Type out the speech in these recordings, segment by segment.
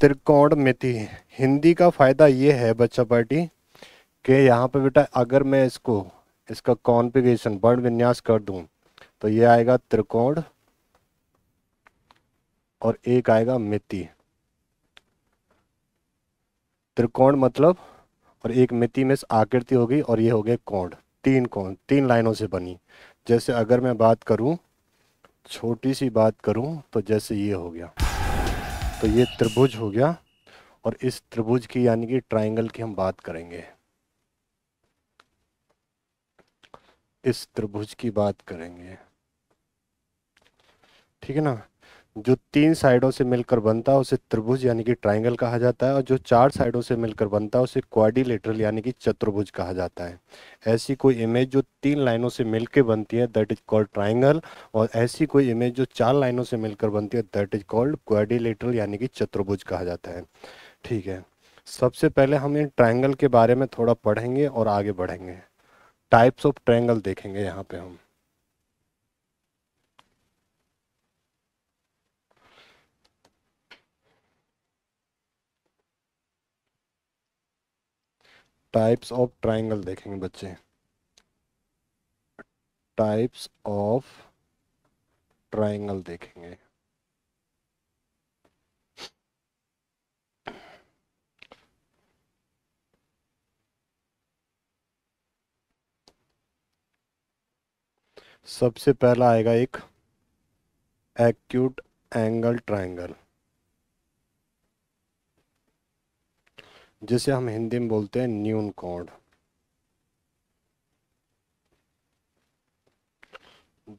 त्रिकोण मिति हिंदी का फ़ायदा ये है बच्चा पार्टी कि यहाँ पे बेटा अगर मैं इसको इसका कॉन्फिगेशन वर्ण विन्यास कर दू तो ये आएगा त्रिकोण और एक आएगा मिति त्रिकोण मतलब और एक मिति में आकृति होगी और ये हो गए कोण तीन कोण तीन लाइनों से बनी जैसे अगर मैं बात करूं छोटी सी बात करूं तो जैसे ये हो गया तो ये त्रिभुज हो गया और इस त्रिभुज की यानी कि ट्राइंगल की हम बात करेंगे इस त्रिभुज की बात करेंगे ठीक है ना जो तीन साइडों से मिलकर बनता है उसे त्रिभुज यानी कि ट्राइंगल कहा जाता है और जो चार साइडों से मिलकर बनता है उसे क्वाडिलेटरल यानी कि चतुर्भुज कहा जाता है ऐसी कोई इमेज जो तीन लाइनों से मिलकर बनती है दैट इज कॉल्ड ट्राइंगल और ऐसी कोई इमेज जो चार लाइनों से मिलकर बनती है दैट इज कॉल्ड क्वाडिलेटरल यानी कि चतुर्भुज कहा जाता है ठीक है सबसे पहले हम इन ट्राइंगल के बारे में थोड़ा पढ़ेंगे और आगे बढ़ेंगे टाइप्स ऑफ ट्राइंगल देखेंगे यहाँ पे हम टाइप्स ऑफ ट्राइंगल देखेंगे बच्चे टाइप्स ऑफ ट्राइंगल देखेंगे सबसे पहला आएगा एक एक्यूट एंगल ट्राइंगल जिसे हम हिंदी में बोलते हैं न्यून कोण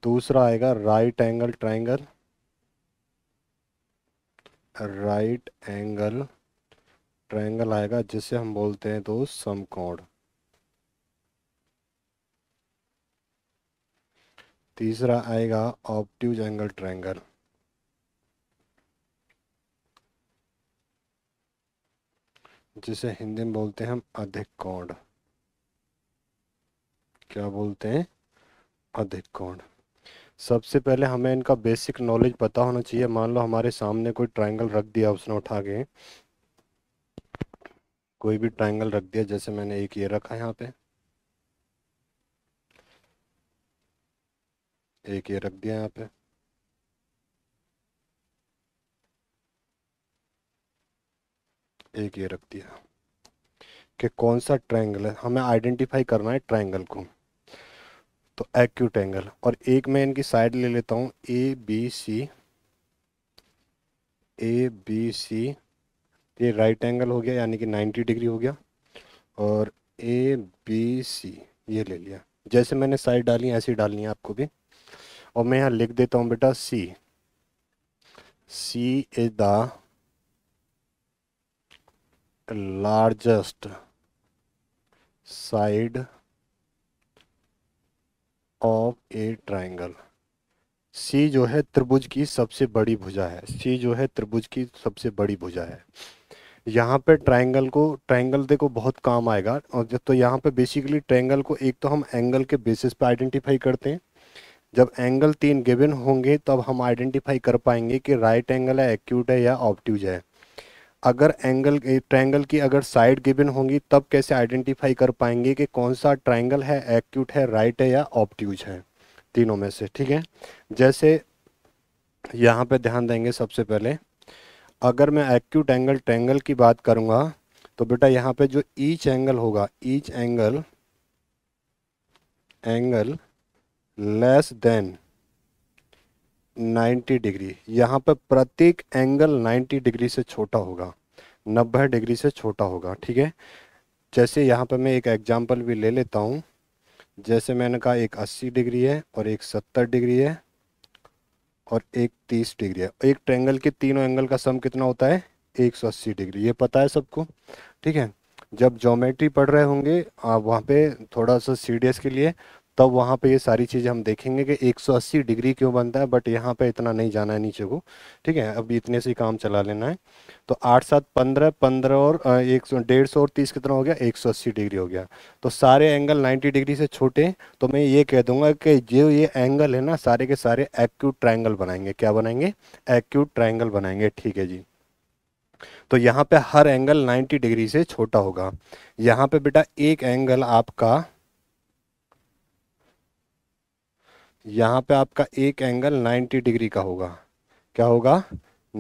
दूसरा आएगा right angle triangle right angle triangle आएगा जिसे हम बोलते हैं तो समकोण तीसरा आएगा ऑप्टिव एंगल ट्रायंगल जिसे हिंदी में बोलते हैं हम अधिक कोण क्या बोलते हैं अधिक कोण सबसे पहले हमें इनका बेसिक नॉलेज पता होना चाहिए मान लो हमारे सामने कोई ट्रायंगल रख दिया उसने उठा के कोई भी ट्रायंगल रख दिया जैसे मैंने एक ये रखा यहाँ पे एक ये रख दिया यहाँ पे एक ये रख दिया कि कौन सा ट्रायंगल है हमें आइडेंटिफाई करना है ट्रायंगल को तो एक्यूट एंगल और एक मैं इनकी साइड ले लेता हूँ A B C A B C ये राइट एंगल हो गया यानी कि 90 डिग्री हो गया और ए बी सी ये ले लिया जैसे मैंने साइड डाली ऐसी डालनी है आपको भी और मैं यहाँ लिख देता हूँ बेटा C C is the largest side of a triangle C जो है त्रिभुज की सबसे बड़ी भुजा है सी जो है त्रिभुज की सबसे बड़ी भुजा है यहाँ पे ट्राइंगल को ट्राइंगल देखो बहुत काम आएगा और तो यहाँ पे बेसिकली ट्राइंगल को एक तो हम एंगल के बेसिस पे आइडेंटिफाई करते हैं जब एंगल तीन गिवन होंगे तब हम आइडेंटिफाई कर पाएंगे कि राइट एंगल है एक्यूट है या ऑप्ट्यूज है अगर एंगल ट्रायंगल की अगर साइड गिवन होंगी तब कैसे आइडेंटिफाई कर पाएंगे कि कौन सा ट्रायंगल है एक्यूट है राइट है या ऑप्ट्यूज है तीनों में से ठीक है जैसे यहाँ पे ध्यान देंगे सबसे पहले अगर मैं एक्यूट एंगल ट्रायंगल की बात करूँगा तो बेटा यहाँ पे जो ईच एंगल होगा each angle angle less than 90 degree यहाँ पर प्रत्येक एंगल 90 डिग्री से छोटा होगा 90 डिग्री से छोटा होगा ठीक है जैसे यहाँ पर मैं एक एग्जाम्पल भी ले लेता हूँ जैसे मैंने कहा एक 80 डिग्री है और एक 70 डिग्री है और एक 30 डिग्री है एक ट्रेंगल के तीनों एंगल का सम कितना होता है 180 डिग्री ये पता है सबको ठीक है जब ज्योमेट्री पढ़ रहे होंगे आप वहाँ पर थोड़ा सा सी के लिए तब वहाँ पे ये सारी चीज़ें हम देखेंगे कि 180 डिग्री क्यों बनता है बट यहाँ पे इतना नहीं जाना है नीचे को ठीक है अब इतने से ही काम चला लेना है तो आठ सात पंद्रह पंद्रह और एक सौ डेढ़ सौ और तीस कितना हो गया 180 डिग्री हो गया तो सारे एंगल 90 डिग्री से छोटे तो मैं ये कह दूंगा कि जो ये एंगल है ना सारे के सारे एक्यूट ट्राइंगल बनाएंगे क्या बनाएंगे एक्यूट ट्राइंगल बनाएंगे ठीक है जी तो यहाँ पर हर एंगल नाइन्टी डिग्री से छोटा होगा यहाँ पर बेटा एक एंगल आपका यहाँ पे आपका एक एंगल 90 डिग्री का होगा क्या होगा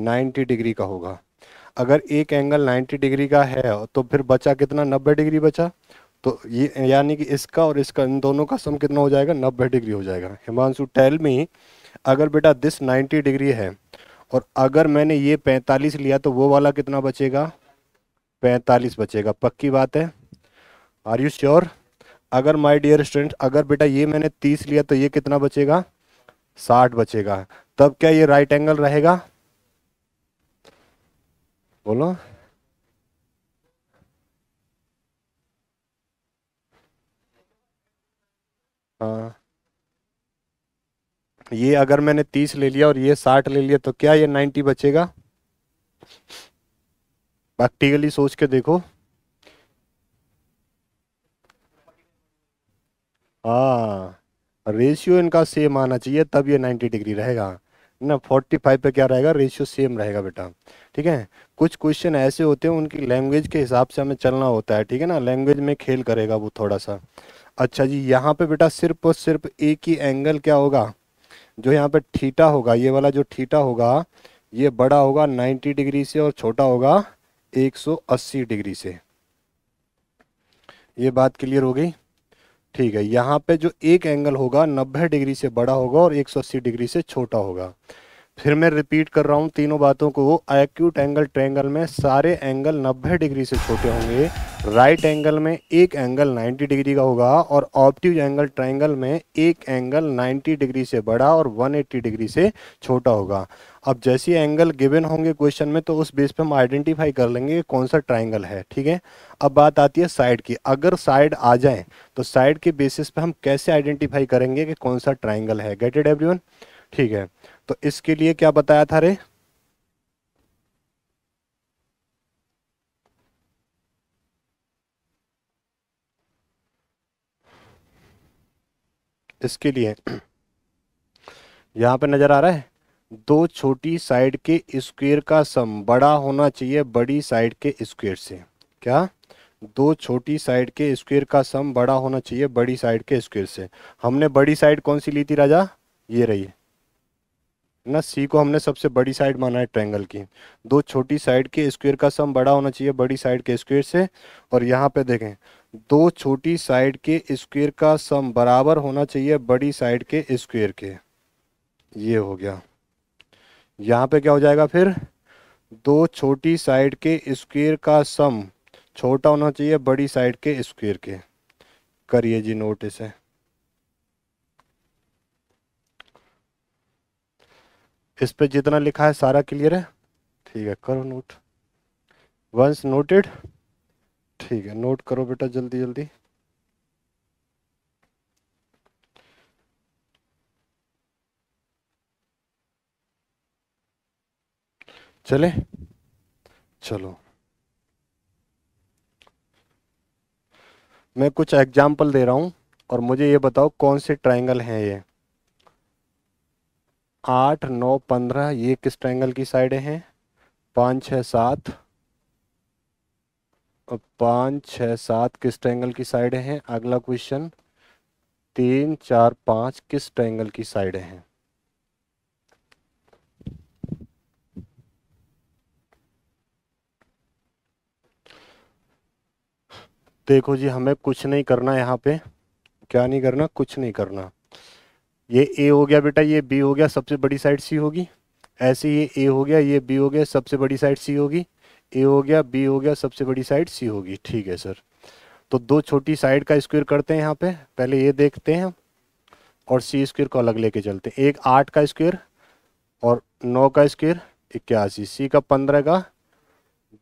90 डिग्री का होगा अगर एक एंगल 90 डिग्री का है तो फिर बचा कितना 90 डिग्री बचा तो ये यानी कि इसका और इसका इन दोनों का सम कितना हो जाएगा 90 डिग्री हो जाएगा हिमांशु टेल मी अगर बेटा दिस 90 डिग्री है और अगर मैंने ये 45 लिया तो वो वाला कितना बचेगा 45 बचेगा पक्की बात है आर यू श्योर अगर माय डियर स्टूडेंट अगर बेटा ये मैंने तीस लिया तो ये कितना बचेगा साठ बचेगा तब क्या ये राइट एंगल रहेगा बोलो हाँ ये अगर मैंने तीस ले लिया और ये साठ ले लिया तो क्या ये नाइन्टी बचेगा प्रैक्टिकली सोच के देखो हाँ रेशियो इनका सेम आना चाहिए तब ये 90 डिग्री रहेगा ना 45 पे क्या रहेगा रेशियो सेम रहेगा बेटा ठीक है कुछ क्वेश्चन ऐसे होते हैं उनकी लैंग्वेज के हिसाब से हमें चलना होता है ठीक है ना लैंग्वेज में खेल करेगा वो थोड़ा सा अच्छा जी यहाँ पे बेटा सिर्फ और सिर्फ एक ही एंगल क्या होगा जो यहाँ पे ठीटा होगा ये वाला जो ठीटा होगा ये बड़ा होगा 90 डिग्री से और छोटा होगा 180 डिग्री से ये बात क्लियर हो गई ठीक है यहाँ पे जो एक एंगल होगा 90 डिग्री से बड़ा होगा और 180 डिग्री से छोटा होगा फिर मैं रिपीट कर रहा हूँ तीनों बातों को एक्यूट एंगल ट्रेंगल में सारे एंगल 90 डिग्री से छोटे होंगे राइट एंगल में एक एंगल 90 डिग्री का होगा और ऑप्टिव एंगल ट्राइंगल में एक एंगल 90 डिग्री से बड़ा और 180 डिग्री से छोटा होगा अब जैसे एंगल गिवन होंगे क्वेश्चन में तो उस बेस पे हम आइडेंटिफाई कर लेंगे कौन सा ट्राइंगल है ठीक है अब बात आती है साइड की अगर साइड आ जाए तो साइड के बेसिस पर हम कैसे आइडेंटिफाई करेंगे कि कौन सा ट्राइंगल है गेटेड एवरी ठीक है तो इसके लिए क्या बताया था रे इसके लिए यहाँ पे नज़र आ रहा है दो छोटी साइड के स्क्वायर का सम बड़ा होना चाहिए बड़ी साइड के स्क्वायर से क्या दो छोटी साइड के स्क्वायर का सम बड़ा होना चाहिए बड़ी साइड के स्क्वायर से हमने बड़ी साइड कौन सी ली थी राजा ये रही ना सी को हमने सबसे बड़ी साइड माना है ट्रायंगल की दो छोटी साइड के स्क्वायर का सम बड़ा होना चाहिए बड़ी साइड के स्क्वायर से और यहाँ पे देखें दो छोटी साइड के स्क्वायर का सम बराबर होना चाहिए बड़ी साइड के स्क्वायर के ये हो गया यहाँ पे क्या हो जाएगा फिर दो छोटी साइड के स्क्वायर का सम छोटा होना चाहिए बड़ी साइड के स्क्वायर के करिए जी नोट इसे इस पे जितना लिखा है सारा क्लियर है ठीक है करो नोट वंस नोटेड ठीक है नोट करो बेटा जल्दी जल्दी चले चलो मैं कुछ एग्जाम्पल दे रहा हूं और मुझे ये बताओ कौन से ट्रायंगल हैं ये आठ नौ पंद्रह ये किस ट्रायंगल की साइडें हैं पाँच छः सात पाँच छः सात किस ट्रैंगल की साइड हैं अगला क्वेश्चन तीन चार पाँच किस ट्रैंगल की साइड हैं देखो जी हमें कुछ नहीं करना यहाँ पे क्या नहीं करना कुछ नहीं करना ये ए हो गया बेटा ये बी हो गया सबसे बड़ी साइड सी होगी ऐसे ये ए हो गया ये बी हो गया सबसे बड़ी साइड सी होगी ए हो गया बी हो गया सबसे बड़ी साइड सी होगी ठीक है सर तो दो छोटी साइड का स्क्वायर करते हैं यहाँ पे पहले ये देखते हैं और सी स्क्वायर को अलग लेके चलते हैं एक आठ का स्क्वायर और नौ का स्क्वायर इक्यासी सी का पंद्रह का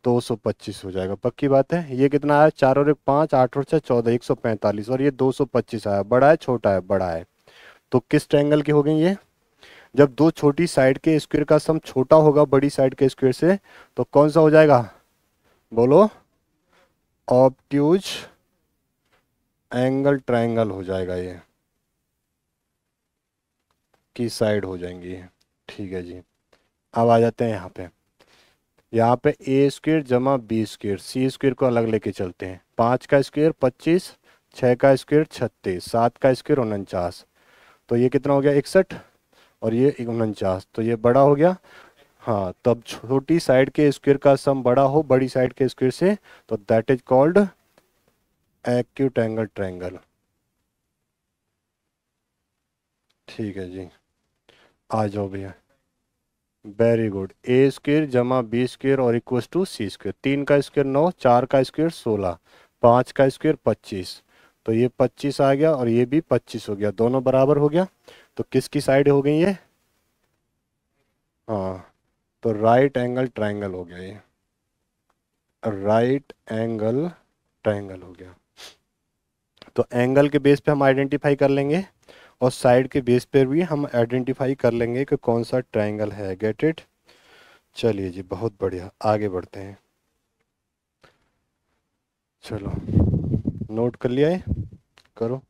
दो सौ पच्चीस हो जाएगा पक्की बात है ये कितना आया चार और एक पाँच आठ और छः चौदह एक सौ पैंतालीस और ये दो सौ पच्चीस आया बड़ा है छोटा है बड़ा है तो किस ट्रैंगल की हो गई ये जब दो छोटी साइड के स्क्वायर का सम छोटा होगा बड़ी साइड के स्क्वायर से तो कौन सा हो जाएगा बोलो ऑप्ट्यूज एंगल ट्रायंगल हो जाएगा ये की साइड हो जाएंगी ठीक है जी अब आ जाते हैं यहाँ पे यहाँ पे ए स्क्वेयर जमा बी स्क्वेयर सी स्क्वेयर को अलग लेके चलते हैं पाँच का स्क्वेयर पच्चीस छः का स्क्वेयर छत्तीस सात का स्क्वेयर उनचास तो ये कितना हो गया इकसठ और ये उनचास तो ये बड़ा हो गया हाँ तब छोटी साइड के स्क्वेयर का सम बड़ा हो बड़ी साइड के स्क्वेयर से तो that is called angle triangle ठीक है जी आ जाओ भैया वेरी गुड ए स्क्र जमा बी स्क्र और इक्व टू सी स्क्र तीन का स्क्वेयर नौ चार का स्क्वेयर सोलह पाँच का स्क्र पच्चीस तो ये पच्चीस आ गया और ये भी पच्चीस हो गया दोनों बराबर हो गया तो किसकी साइड हो गई ये हाँ तो राइट एंगल ट्राइंगल हो गया ये राइट एंगल ट्राइंगल हो गया तो एंगल के बेस पे हम आइडेंटिफाई कर लेंगे और साइड के बेस पे भी हम आइडेंटिफाई कर लेंगे कि कौन सा ट्राइंगल है गेट इट चलिए जी बहुत बढ़िया आगे बढ़ते हैं चलो नोट कर लिया है करो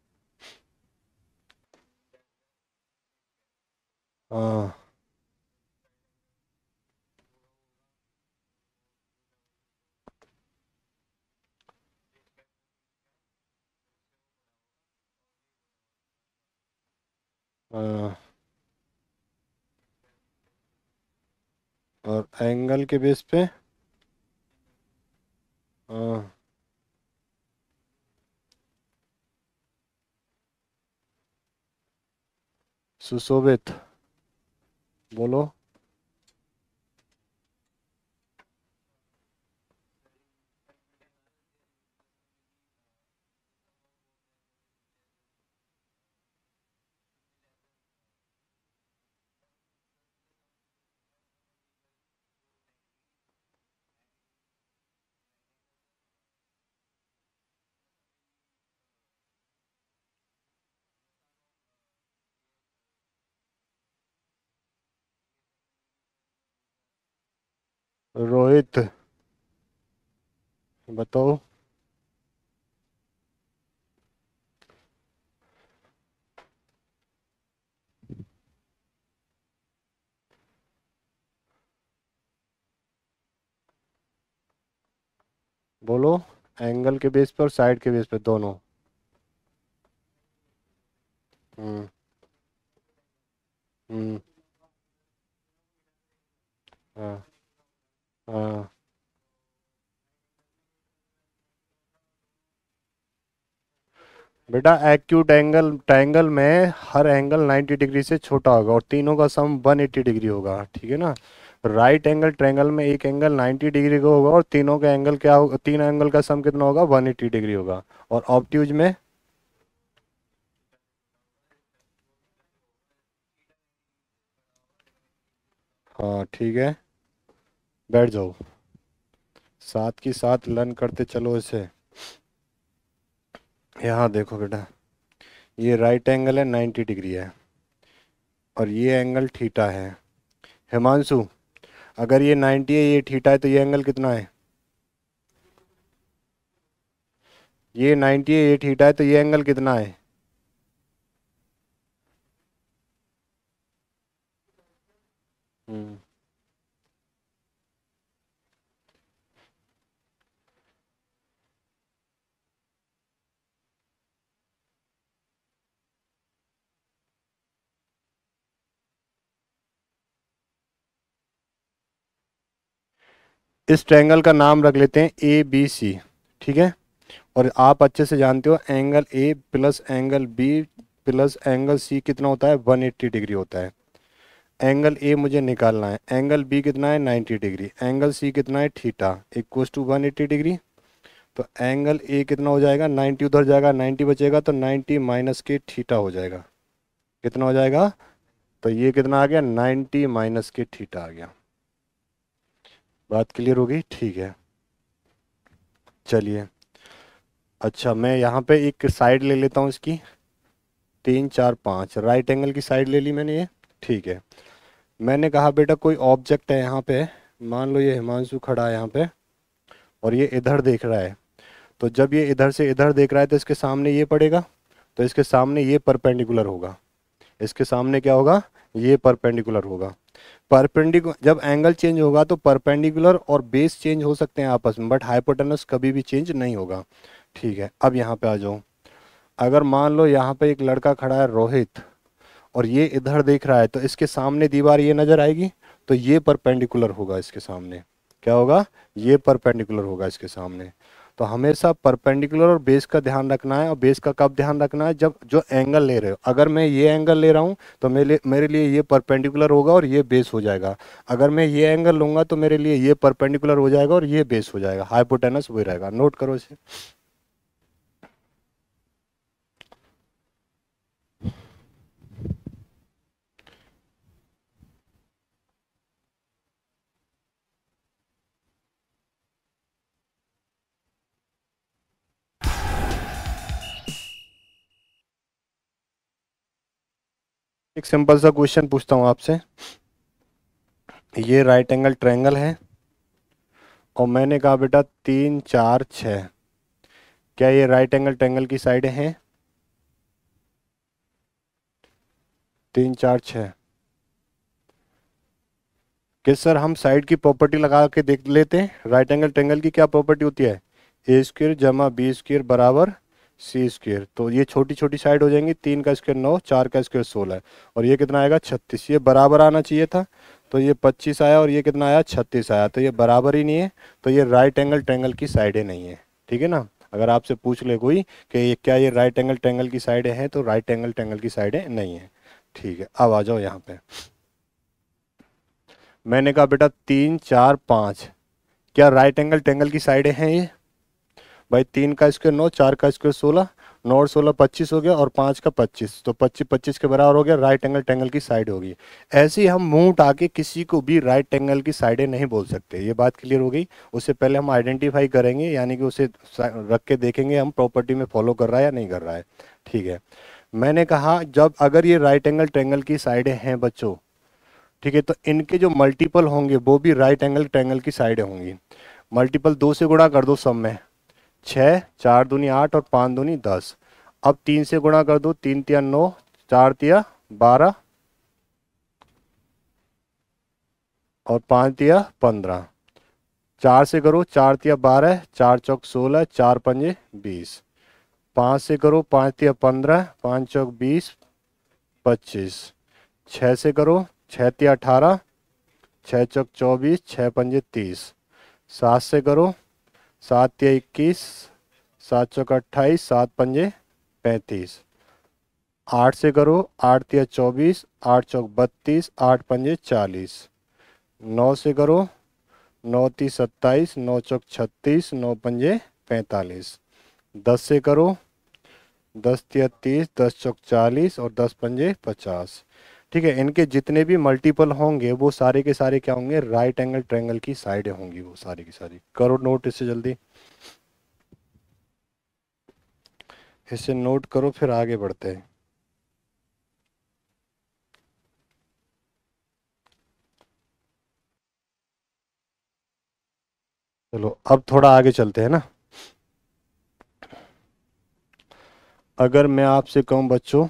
हाँ और एंगल के बेस पे हाँ सुशोभित voló रोहित बताओ बोलो एंगल के बेस पर साइड के बेस पर दोनों हम्म हम्म हाँ हाँ। बेटा एक्यूट एंगल ट्रायंगल में हर एंगल 90 डिग्री से छोटा होगा और तीनों का सम 180 डिग्री होगा ठीक है ना राइट एंगल ट्रायंगल में एक एंगल 90 डिग्री का होगा और तीनों का एंगल क्या होगा तीन एंगल का सम कितना होगा 180 डिग्री होगा और ऑप्टूज में हाँ ठीक है बैठ जाओ साथ की साथ लर्न करते चलो इसे यहाँ देखो बेटा ये राइट एंगल है नाइन्टी डिग्री है और ये एंगल ठीठा है हिमांशु अगर ये नाइन्टी है ये ठीठा है तो ये एंगल कितना है ये नाइन्टी है ये ठीठा है तो ये एंगल कितना है इस ट्रैंगल का नाम रख लेते हैं ए बी सी ठीक है और आप अच्छे से जानते हो angle A plus angle B plus angle C कितना होता है 180 डिग्री होता है एंगल ए मुझे निकालना है एंगल बी कितना है 90 डिग्री एंगल सी कितना है theta equals to one degree तो एंगल ए कितना हो जाएगा 90 उधर जाएगा 90 बचेगा तो 90 माइनस के ठीटा हो जाएगा कितना हो जाएगा तो ये कितना आ गया नाइन्टी माइनस के ठीटा आ गया बात क्लियर हो गई ठीक है चलिए अच्छा मैं यहाँ पे एक साइड ले लेता हूँ इसकी तीन चार पाँच राइट एंगल की साइड ले ली मैंने ये ठीक है मैंने कहा बेटा कोई ऑब्जेक्ट है यहाँ पे मान लो ये हिमांशु खड़ा है यहाँ पे और ये इधर देख रहा है तो जब ये इधर से इधर देख रहा है तो इसके सामने ये पड़ेगा तो इसके सामने ये परपेंडिकुलर होगा इसके सामने क्या होगा ये परपेंडिकुलर होगा परपेंडिकुलर जब एंगल चेंज होगा तो परपेंडिकुलर और बेस चेंज हो सकते हैं आपस में बट हाइपोटेनस कभी भी चेंज नहीं होगा ठीक है अब यहाँ पे आ जाओ अगर मान लो यहाँ पे एक लड़का खड़ा है रोहित और ये इधर देख रहा है तो इसके सामने दीवार ये नज़र आएगी तो ये परपेंडिकुलर होगा इसके सामने क्या होगा ये परपेंडिकुलर होगा इसके सामने तो हमेशा परपेंडिकुलर और बेस का ध्यान रखना है और बेस का कब ध्यान रखना है जब जो एंगल ले रहे हो अगर मैं ये एंगल ले रहा हूँ तो मेरे मेरे लिए ये परपेंडिकुलर होगा और ये बेस हो जाएगा अगर मैं ये एंगल लूँगा तो मेरे लिए ये परपेंडिकुलर हो जाएगा और ये बेस हो जाएगा हाइपोटेनस वही रहेगा नोट करो इसे एक सिंपल सा क्वेश्चन पूछता हूँ आपसे ये राइट एंगल ट्रायंगल है और मैंने कहा बेटा तीन चार छ क्या ये राइट एंगल ट्रायंगल की साइड है तीन चार छ कि सर हम साइड की प्रॉपर्टी लगा के देख लेते हैं राइट एंगल ट्रेंगल की क्या प्रॉपर्टी होती है ए स्क्र जमा बी स्क्र बराबर सी स्क्वेयर तो ये छोटी छोटी साइड हो जाएंगी तीन का स्क्वेयर नौ चार का स्क्वेयर सोलह और ये कितना आएगा छत्तीस ये बराबर आना चाहिए था तो ये पच्चीस आया और ये कितना आया छत्तीस आया तो ये बराबर ही नहीं है तो ये राइट एंगल ट्रेंगल की साइडें नहीं है ठीक है ना अगर आपसे पूछ ले कोई कि ये क्या ये राइट एंगल ट्रेंगल की साइडें हैं तो राइट एंगल ट्रेंगल की साइडें नहीं है ठीक है अब आ जाओ यहाँ पे मैंने कहा बेटा तीन चार पाँच क्या राइट एंगल ट्रेंगल की साइडें हैं ये भाई तीन का स्क्वायर नौ चार का स्क्वायर सोलह नौ और सोलह पच्चीस हो गया और पाँच का पच्चीस तो पच्चीस पच्चीस के बराबर हो गया राइट एंगल टेंगल की साइड होगी ऐसे ही हम मुंह उठा के किसी को भी राइट एंगल की साइडें नहीं बोल सकते ये बात क्लियर हो गई उससे पहले हम आइडेंटिफाई करेंगे यानी कि उसे रख के देखेंगे हम प्रॉपर्टी में फॉलो कर रहा है या नहीं कर रहा है ठीक है मैंने कहा जब अगर ये राइट एंगल ट्रेंगल की साइडें हैं बच्चों ठीक है तो इनके जो मल्टीपल होंगे वो भी राइट एंगल ट्रेंगल की साइडें होंगी मल्टीपल दो से गुणा कर दो सब में छः चार दूनी आठ और पाँच दूनी दस अब तीन से गुणा कर दो तीन तिया नौ चार तिया बारह और पाँच तिया पंद्रह चार से करो चार तिया बारह चार चौक सोलह चार पंजे बीस पाँच से करो पाँच तिया पंद्रह पाँच चौक बीस पच्चीस छः से करो छः तिया अठारह छः चौक चौबीस छः पंजे तीस सात से करो सात या इक्कीस सात सौ का अट्ठाईस सात पंजे पैंतीस आठ से करो आठ तिया चौबीस आठ चौक बत्तीस आठ पंजे चालीस नौ से करो नौ ती सत्ताईस नौ चौक छत्तीस नौ पंजे पैंतालीस दस से करो दस तिया तीस दस चौक चालीस और दस पंजे पचास ठीक है इनके जितने भी मल्टीपल होंगे वो सारे के सारे क्या होंगे राइट एंगल ट्रैंगल की साइड होंगी वो सारी की सारी करो नोट इससे जल्दी इसे नोट करो फिर आगे बढ़ते हैं चलो अब थोड़ा आगे चलते हैं ना अगर मैं आपसे कहूं बच्चों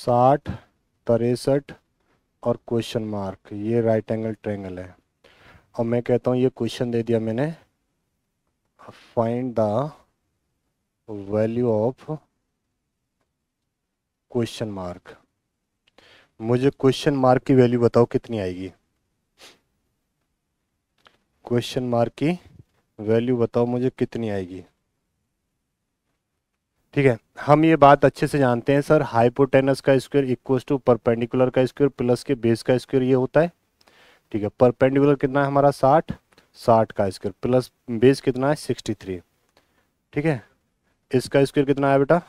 साठ तिरसठ और क्वेश्चन मार्क ये राइट एंगल ट्रेंगल है और मैं कहता हूँ ये क्वेश्चन दे दिया मैंने find the value of question mark मुझे क्वेश्चन मार्क की वैल्यू बताओ कितनी आएगी क्वेश्चन मार्क की वैल्यू बताओ मुझे कितनी आएगी ठीक है हम ये बात अच्छे से जानते हैं सर हाइपोटेनस का स्क्वायर इक्व टू परपेंडिकुलर का स्क्वायर प्लस के बेस का स्क्वायर ये होता है ठीक है परपेंडिकुलर कितना है हमारा साठ साठ का स्क्वायर प्लस बेस कितना है सिक्सटी थ्री ठीक है इसका स्क्वायर कितना आया बेटा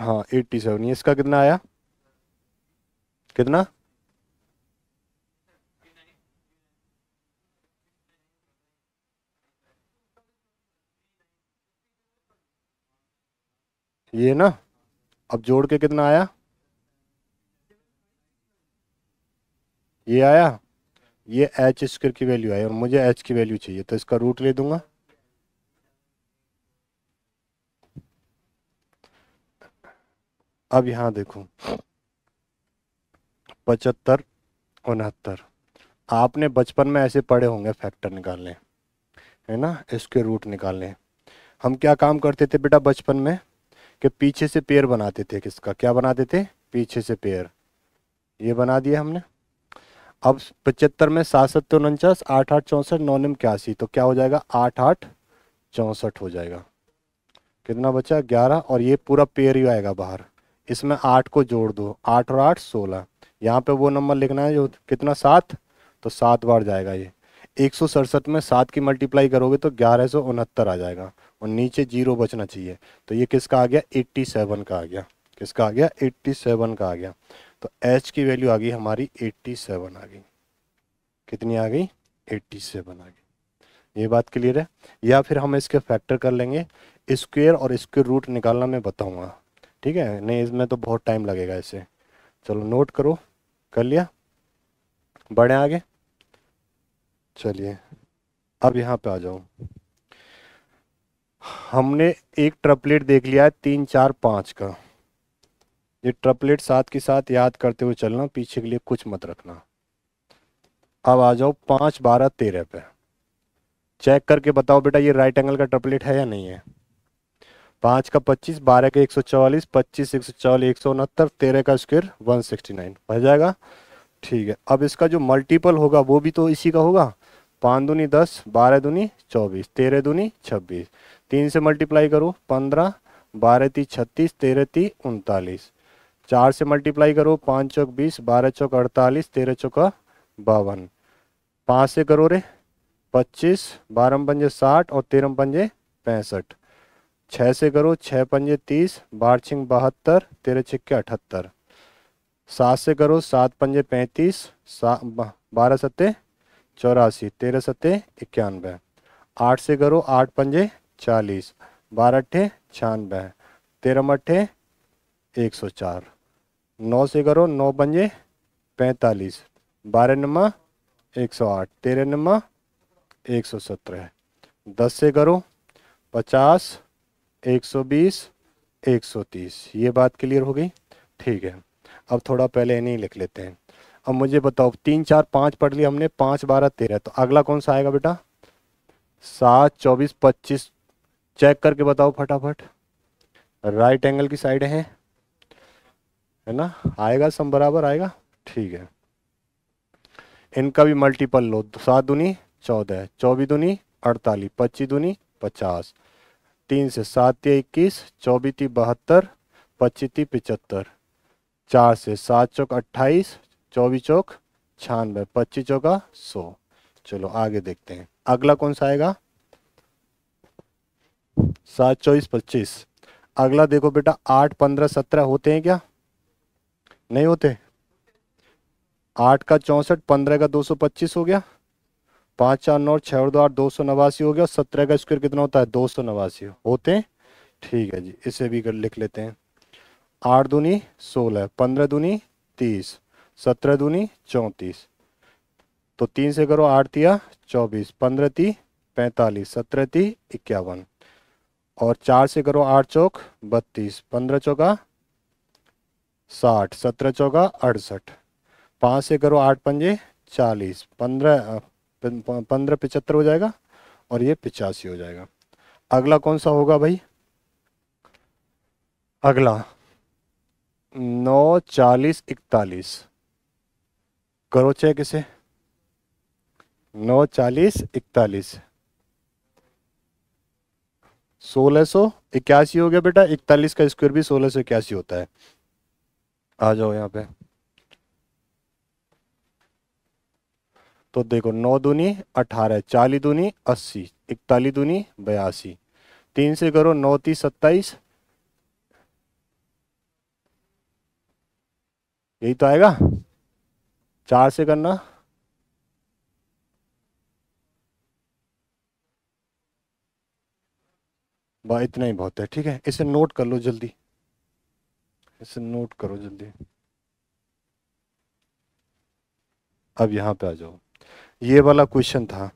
हाँ एट्टी सेवन इसका कितना आया कितना ये ना अब जोड़ के कितना आया ये आया ये एच स्क्र की वैल्यू आई और मुझे एच की वैल्यू चाहिए तो इसका रूट ले दूंगा अब यहां देखो पचहत्तर उनहत्तर आपने बचपन में ऐसे पढ़े होंगे फैक्टर निकालने है ना इसके रूट निकालने हम क्या काम करते थे बेटा बचपन में कि पीछे से पेयर बनाते थे किसका क्या बनाते थे पीछे से पेड़ ये बना दिया हमने अब पचहत्तर में सात तो सत्तर उनचास आठ आठ चौंसठ नौ निम इक्यासी तो क्या हो जाएगा आठ आठ चौंसठ हो जाएगा कितना बचा ग्यारह और ये पूरा पेड़ ही आएगा बाहर इसमें आठ को जोड़ दो आठ और आठ सोलह यहाँ पे वो नंबर लिखना है जो कितना सात तो सात बार जाएगा ये एक सौ सड़सठ में सात की मल्टीप्लाई करोगे तो ग्यारह सौ उनहत्तर आ जाएगा और नीचे जीरो बचना चाहिए तो ये किसका आ गया एट्टी सेवन का आ गया किसका आ गया एट्टी सेवन का आ गया तो एच की वैल्यू आ गई हमारी एट्टी सेवन आ गई कितनी आ गई एट्टी सेवन आ गई ये बात क्लियर है या फिर हम इसके फैक्टर कर लेंगे स्क्वेयर और स्क्वेयर रूट निकालना मैं बताऊँगा ठीक है नहीं इसमें तो बहुत टाइम लगेगा इसे चलो नोट करो कर लिया बढ़े आगे चलिए अब यहाँ पे आ जाओ हमने एक ट्रपलेट देख लिया है तीन चार पाँच का ये ट्रपलेट साथ के साथ याद करते हुए चलना पीछे के लिए कुछ मत रखना अब आ जाओ पाँच बारह तेरह पे चेक करके बताओ बेटा ये राइट एंगल का ट्रपलेट है या नहीं है पाँच का पच्चीस बारह का एक सौ चौवालीस पच्चीस एक सौ चौवालीस एक सौ उनहत्तर तेरह का स्क्वेयर वन सिक्सटी नाइन हो जाएगा ठीक है अब इसका जो मल्टीपल होगा वो भी तो इसी का होगा पाँच दूनी दस बारह दूनी चौबीस तेरह दूनी छब्बीस तीन से मल्टीप्लाई करो पंद्रह बारह ती छत्तीस तेरह ती उनतालीस चार से मल्टीप्लाई करो पाँच चौक बीस बारह चौक अड़तालीस तेरह चौका बावन पाँच से करो रे पच्चीस बारह पंजे साठ और तेरह पंजे पैंसठ छः से करो छः पंजे तीस बारह छिंग बहत्तर तेरह छिक्के अठहत्तर सात से करो सात पंजे पैंतीस सा बारह सत्ते चौरासी तेरह सत्ते इक्यानवे आठ से करो आठ पंजे चालीस बारह अट्ठे छियानवे तेरह अट्ठे एक सौ चार नौ से करो नौ पंजे पैंतालीस बारह नम्मा एक सौ आठ तेरह नम्मा एक सौ सत्रह दस से करो पचास एक सौ बीस एक सौ तीस ये बात क्लियर हो गई ठीक है अब थोड़ा पहले इन्हीं लिख लेते हैं अब मुझे बताओ तीन चार पाँच पढ़ लिया हमने पाँच बारह तेरह तो अगला कौन सा आएगा बेटा सात चौबीस पच्चीस चेक करके बताओ फटाफट राइट एंगल की साइड है है ना आएगा सम बराबर आएगा ठीक है इनका भी मल्टीपल लो सात दूनी चौदह चौबीस दूनी अड़तालीस पच्चीस दूनी पचास तीन से सात या इक्कीस चौबीस बहत्तर पच्चीस पिचहत्तर चार से सात चौक अट्ठाईस चौबीस चौक छानबे पच्चीस चौका सौ चलो आगे देखते हैं अगला कौन सा आएगा सात चौबीस पच्चीस अगला देखो बेटा आठ पंद्रह सत्रह होते हैं क्या नहीं होते आठ का चौसठ पंद्रह का दो सौ पच्चीस हो गया पाँच चार नौ छः और दो आठ दो सौ नवासी हो गया सत्रह का स्क्वायर कितना होता है दो सौ नवासी होते हैं ठीक है जी इसे भी कर लिख लेते हैं आठ दूनी सोलह पंद्रह दूनी तीस सत्रह दूनी चौंतीस तो तीन से करो आठ तिया चौबीस पंद्रह ती पैंतालीस सत्रह ती इक्यावन और चार से करो आठ चौक बत्तीस पंद्रह चौका साठ सत्रह चौका अड़सठ पाँच से करो आठ पंजे चालीस पंद्रह पंद्रह पिचहत्तर हो जाएगा और ये पिचासी हो जाएगा अगला कौन सा होगा भाई अगला नौ चालीस इकतालीस करो चेक इसे नौ चालीस इकतालीस सोलह सौ इक्यासी हो गया बेटा इकतालीस का स्क्वायर भी सोलह सौ इक्यासी होता है आ जाओ यहाँ पे तो देखो नौ दूनी अठारह चालीस दूनी अस्सी इकतालीस दूनी बयासी तीन से करो नौ तीस सत्ताईस यही तो आएगा चार से करना बस इतना ही बहुत है ठीक है इसे नोट कर लो जल्दी इसे नोट करो जल्दी अब यहां पे आ जाओ ये वाला क्वेश्चन था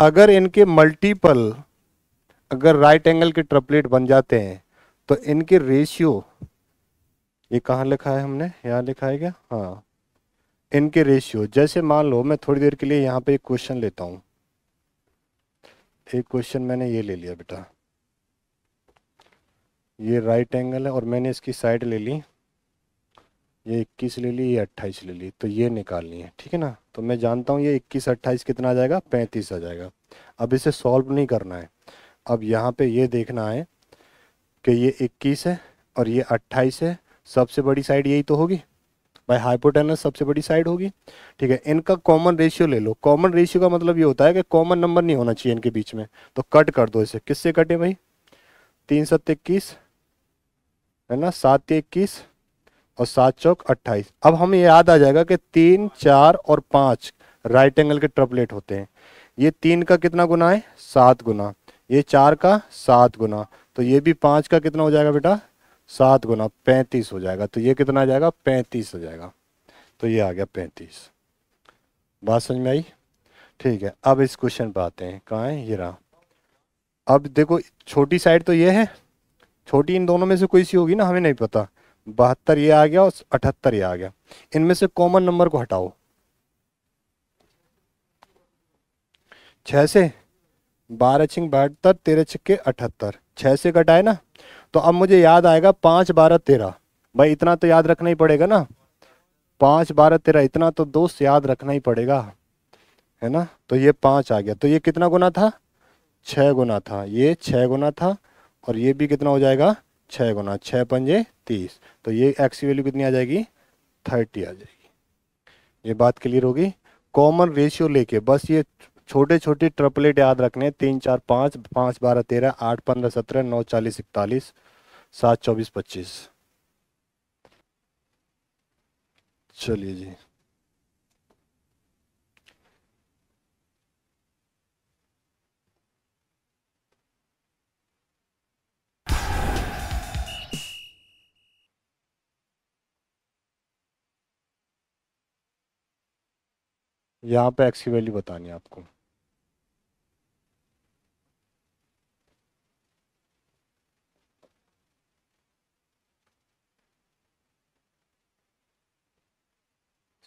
अगर इनके मल्टीपल अगर राइट एंगल के ट्रपलेट बन जाते हैं तो इनके रेशियो ये कहाँ लिखा है हमने यहाँ लिखा है क्या हाँ इनके रेशियो जैसे मान लो मैं थोड़ी देर के लिए यहाँ पे एक क्वेश्चन लेता हूँ एक क्वेश्चन मैंने ये ले लिया बेटा ये राइट एंगल है और मैंने इसकी साइड ले ली ये इक्कीस ले ली ये 28 ले ली तो ये निकालनी है ठीक है ना तो मैं जानता हूँ ये इक्कीस अट्ठाईस कितना आ जाएगा पैंतीस आ जाएगा अब इसे सॉल्व नहीं करना है अब यहाँ पे ये देखना है कि ये इक्कीस है और ये अट्ठाईस है सबसे बड़ी साइड यही तो होगी बाय हाइपोटेनस सबसे बड़ी साइड होगी ठीक है इनका कॉमन रेशियो ले लो कॉमन रेशियो का मतलब ये होता है कि कॉमन नंबर नहीं होना चाहिए इनके बीच में तो कट कर दो इसे किससे कटे भाई तीन सत्य इक्कीस है ना सात इक्कीस और सात चौक अट्ठाईस अब हमें याद आ जाएगा कि तीन चार और पाँच राइट एंगल के ट्रपलेट होते हैं ये तीन का कितना गुना है सात गुना ये चार का सात गुना तो ये भी पाँच का कितना हो जाएगा बेटा सात गुना पैंतीस हो जाएगा तो ये कितना आ जाएगा पैंतीस हो जाएगा तो ये आ गया पैंतीस बात समझ में आई ठीक है अब इस क्वेश्चन पर आते हैं कहाँ है ये रहा अब देखो छोटी साइड तो ये है छोटी इन दोनों में से कोई सी होगी ना हमें नहीं पता बहत्तर ये आ गया और अठहत्तर ये आ गया इनमें से कॉमन नंबर को हटाओ छः से बारह छिंग बहत्तर तेरह छिक्के अठहत्तर छः से कटाए ना तो अब मुझे याद आएगा पाँच बारह तेरह भाई इतना तो याद रखना ही पड़ेगा ना पाँच बारह तेरह इतना तो दोस्त याद रखना ही पड़ेगा है ना तो ये पाँच आ गया तो ये कितना गुना था छः गुना था ये छः गुना था और ये भी कितना हो जाएगा छः गुना छः पंजे तीस तो ये एक्स की वैल्यू कितनी आ जाएगी थर्टी आ जाएगी ये बात क्लियर होगी कॉमन रेशियो लेके बस ये छोटे छोटे ट्रिपलेट याद रखने तीन चार पाँच पाँच बारह तेरह आठ पंद्रह सत्रह नौ चालीस इकतालीस सात चौबीस पच्चीस चलिए जी यहाँ पे एक्स की वैल्यू बतानी है आपको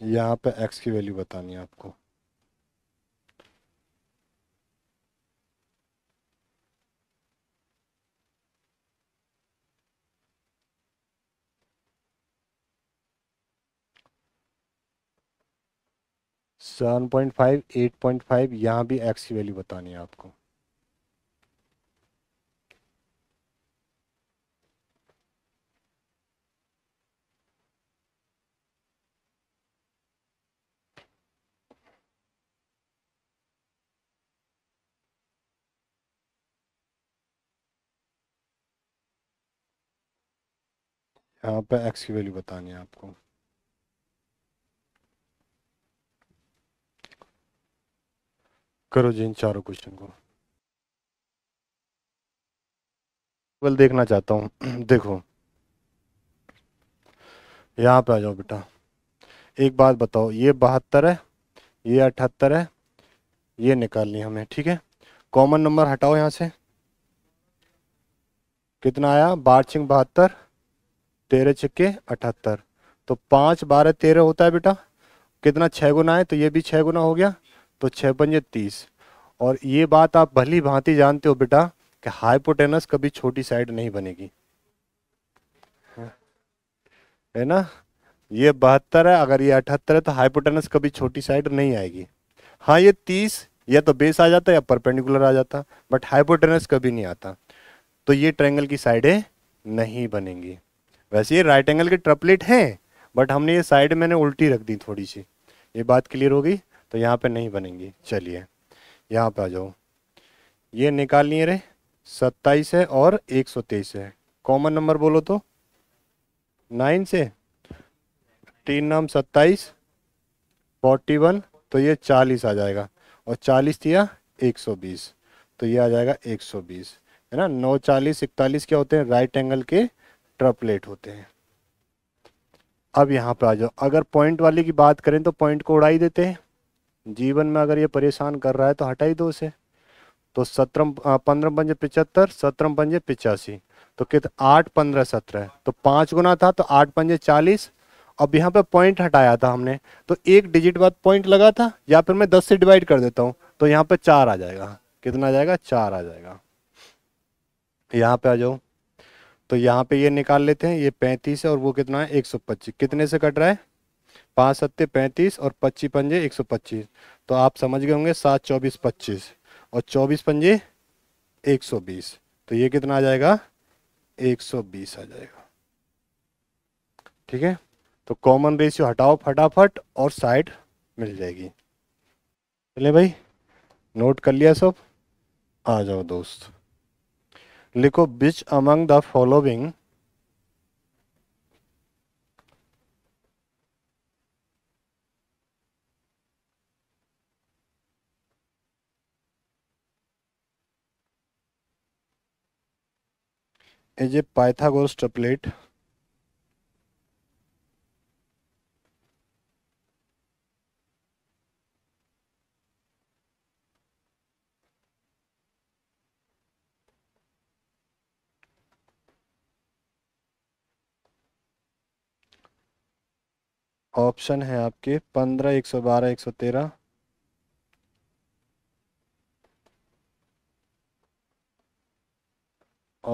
यहाँ पे एक्स की वैल्यू बतानी है आपको seven point five eight point five यहाँ भी एक्स की वैल्यू बतानी है आपको यहाँ पे एक्स की वैल्यू बतानी है आपको करो जी इन चारों क्वेश्चन को वेल देखना चाहता हूँ देखो यहाँ पे आ जाओ बेटा एक बात बताओ ये बहत्तर है ये अठहत्तर है ये निकालनी हमें ठीक है कॉमन नंबर हटाओ यहाँ से कितना आया बारह छिंग बहत्तर तेरह छक्के अठहत्तर तो पाँच बारह तेरह होता है बेटा कितना छः गुना है तो ये भी छः गुना हो गया तो छः पंजे तीस और ये बात आप भली भांति जानते हो बेटा कि हाइपोटेनस कभी छोटी साइड नहीं बनेगी है ना ये बहत्तर है अगर ये अठहत्तर है तो हाइपोटेनस कभी छोटी साइड नहीं आएगी हाँ ये तीस या तो बेस आ जाता है या परपेंडिकुलर आ जाता बट हाइपोटेनस कभी नहीं आता तो ये ट्रेंगल की साइडें नहीं बनेंगी वैसे ये राइट एंगल के ट्रपलेट हैं बट हमने ये साइड मैंने उल्टी रख दी थोड़ी सी ये बात क्लियर हो गई तो यहाँ पे नहीं बनेंगी चलिए यहाँ पे आ जाओ ये निकाल लिए रे सत्ताईस है और एक सौ तेईस है कॉमन नंबर बोलो तो नाइन से तीन नाम सत्ताईस फोर्टी वन तो ये चालीस आ जाएगा और चालीस दिया एक सौ बीस तो ये आ जाएगा एक सौ बीस है ना नौ चालीस इकतालीस क्या होते हैं राइट एंगल के प्लेट होते हैं अब यहाँ पे आ जाओ अगर पॉइंट वाले की बात करें तो पॉइंट को उड़ाई देते हैं जीवन में अगर ये परेशान कर रहा है तो हटाई दो उसे तो सत्रह पंद्रह पंजे पिचहत्तर सत्रह पंजे पिचासी तो कित आठ पंद्रह सत्रह तो पाँच गुना था तो आठ पंजे चालीस अब यहाँ पे पॉइंट हटाया था हमने तो एक डिजिट बाद पॉइंट लगा था या फिर मैं दस से डिवाइड कर देता हूँ तो यहाँ पे चार आ जाएगा कितना आ जाएगा चार आ जाएगा यहाँ पे आ जाओ तो यहाँ पे ये निकाल लेते हैं ये पैंतीस है और वो कितना है एक सौ पच्चीस कितने से कट रहा है पाँच सत्ते पैंतीस और पच्चीस पंजे एक सौ पच्चीस तो आप समझ गए होंगे सात चौबीस पच्चीस और चौबीस पंजे एक सौ बीस तो ये कितना आ जाएगा एक सौ बीस आ जाएगा ठीक है तो कॉमन रेशियो हटाओ फटाफट और साइड मिल जाएगी चले भाई नोट कर लिया सब आ जाओ दोस्त लिखो which among the following is a Pythagoras triplet option है आपके पंद्रह एक सौ बारह एक सौ तेरह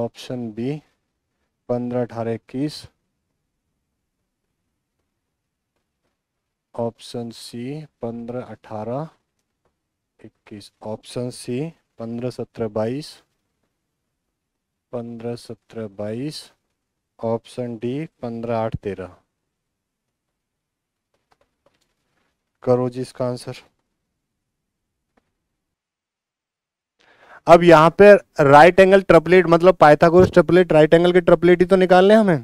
ऑप्शन बी पंद्रह अठारह इक्कीस ऑप्शन सी पंद्रह अठारह इक्कीस ऑप्शन सी पंद्रह सत्रह बाईस पंद्रह सत्रह बाईस ऑप्शन डी पंद्रह आठ तेरह करो जी इसका आंसर अब यहां पे राइट एंगल ट्रपलेट मतलब पाइथागोरस ट्रपलेट राइट एंगल के ट्रपलेट ही तो निकालने हमें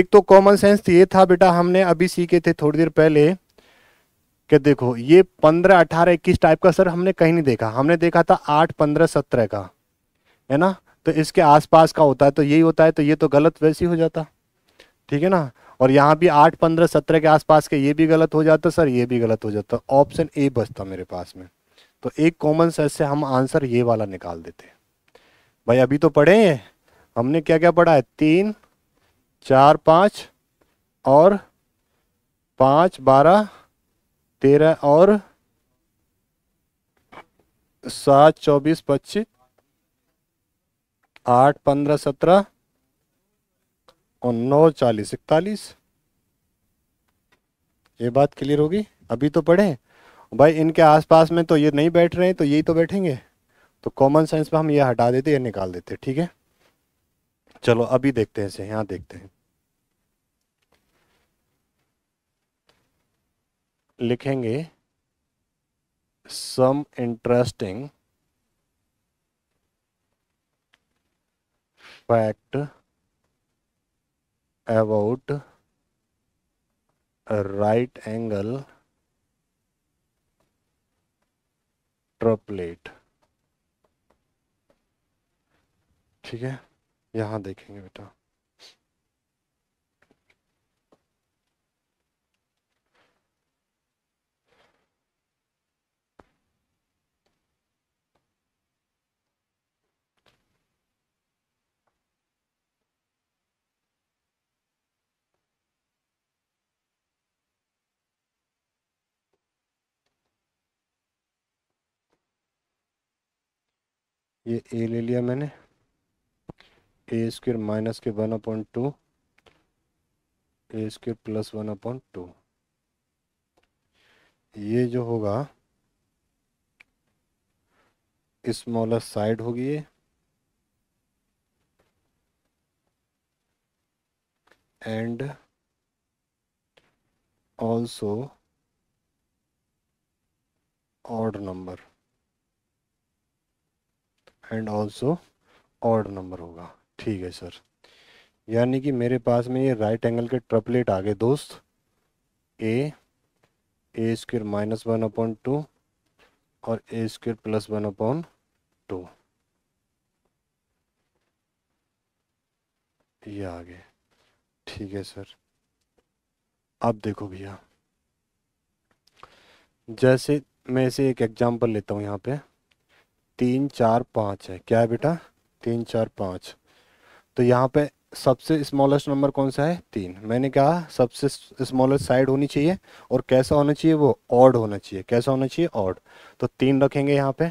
एक तो कॉमन सेंस तो ये था बेटा हमने अभी सीखे थे थोड़ी देर पहले कि देखो ये पंद्रह अठारह इक्कीस टाइप का सर हमने कहीं नहीं देखा हमने देखा था आठ पंद्रह सत्रह का है ना तो इसके आसपास का होता है तो यही होता है तो ये तो गलत वैसे ही हो जाता ठीक है ना और यहाँ भी आठ पंद्रह सत्रह के आसपास के ये भी गलत हो जाता सर ये भी गलत हो जाता ऑप्शन ए बचता मेरे पास में तो एक कॉमन सेंस से हम आंसर ये वाला निकाल देते भाई अभी तो पढ़े हैं हमने क्या क्या पढ़ा है तीन चार पाँच और पाँच बारह तेरह और सात चौबीस पच्चीस आठ पंद्रह सत्रह और नौ चालीस इकतालीस ये बात क्लियर होगी अभी तो पढ़े भाई इनके आसपास में तो ये नहीं बैठ रहे हैं तो यही तो बैठेंगे तो कॉमन सेंस में हम ये हटा देते ये निकाल देते ठीक है चलो अभी देखते हैं इसे यहाँ देखते हैं लिखेंगे some interesting fact about a right angle triplet ठीक है यहाँ देखेंगे बेटा ये ए ले लिया मैंने ए स्क्र माइनस के one upon two A square plus one upon two ये जो होगा स्मॉलर साइड होगी ये and also odd number and also odd number होगा ठीक है सर यानी कि मेरे पास में ये राइट एंगल के ट्रपलेट आ गए दोस्त A A square minus one upon two और ए square plus one upon two ये आ गए ठीक है सर अब देखो भैया जैसे मैं इसे एक एग्जांपल लेता हूँ यहाँ पे तीन चार पाँच है क्या है बेटा तीन चार पाँच तो यहाँ पे सबसे स्मॉलेस्ट नंबर कौन सा है तीन मैंने कहा सबसे स्मॉलेस्ट साइड होनी चाहिए और कैसा होना चाहिए वो ऑड होना चाहिए कैसा होना चाहिए ऑड तो तीन रखेंगे यहाँ पे